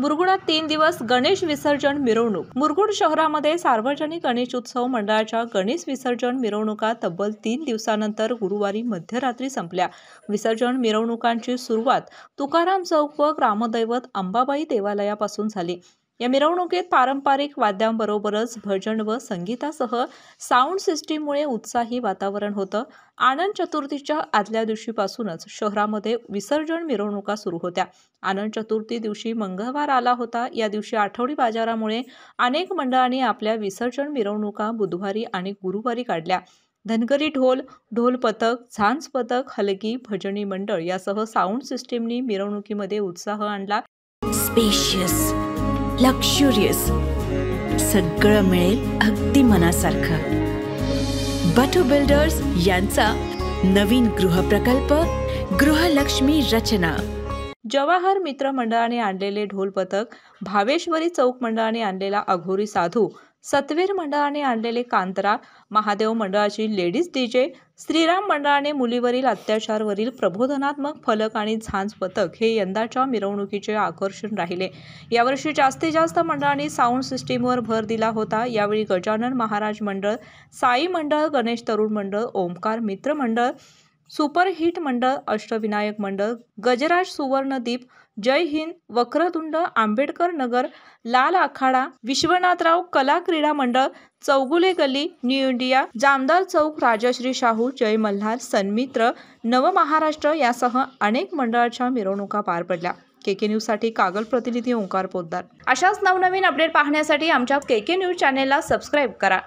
मुरगुडात तीन दिवस गणेश विसर्जन मिरवणूक मुरगुड शहरामध्ये सार्वजनिक गणेश उत्सव मंडळाच्या गणेश विसर्जन मिरवणुका तब्बल तीन दिवसानंतर गुरुवारी मध्यरात्री संपल्या विसर्जन मिरवणुकांची सुरुवात तुकाराम चौक व ग्रामदैवत अंबाबाई देवालयापासून झाली या मिरवणुकीत पारंपरिक वाद्यांबरोबरच भजन व संगीतासह साऊंड सिस्टीममुळे उत्साही वातावरण होतं आनंद चतुर्थीच्या आदल्या दिवशीपासूनच शहरामध्ये विसर्जन मिरवणुका सुरू होत्या आनंद चतुर्थी दिवशी मंगळवार आला होता या दिवशी आठवडी बाजारामुळे अनेक मंडळांनी आपल्या विसर्जन मिरवणुका बुधवारी आणि गुरुवारी काढल्या धनगरी ढोल ढोल पथक झांज पथक हलकी भजनी मंडळ यासह साऊंड सिस्टीमनी मिरवणुकीमध्ये उत्साह आणला स्पेशियस लक्झुरियस सगळं मिळेल अगदी मनासारखं बटू बिल्डर्स यांचा नवीन गृहप्रकल्प गृहलक्ष्मी रचना जवाहर मित्र मंडळाने आणलेले ढोल पथक भावेश्वरी चौक मंडळाने आणलेला अघोरी साधू सतवीर मंडळाने आणलेले कांतरा महादेव मंडळाची लेडीज डीजे श्रीराम मंडळाने मुलीवरील अत्याचारवरील प्रबोधनात्मक फलक आणि झांज पथक हे यंदाच्या मिरवणुकीचे आकर्षण राहिले यावर्षी जास्तीत जास्त मंडळांनी साऊंड सिस्टीमवर भर दिला होता यावेळी गजानन महाराज मंडळ साई मंडळ गणेश तरुण मंडळ ओंकार मित्र मंडळ सुपरहिट मंडळ अष्टविनायक मंडळ गजराज सुवर्णदीप जय हिंद वक्रतुंड आंबेडकर नगर लाल आखाडा विश्वनाथराव कला क्रीडा मंडळ चौगुले गली न्यू इंडिया जामदार चौक राजश्री शाहू जय मल्हार सन्मित्र नवमहाराष्ट्र यासह अनेक मंडळाच्या मिरवणुका पार पडल्या के के न्यूजसाठी कागल प्रतिनिधी ओंकार पोद्दार अशाच नवनवीन अपडेट पाहण्यासाठी आमच्या के के न्यूज चॅनेलला सबस्क्राईब करा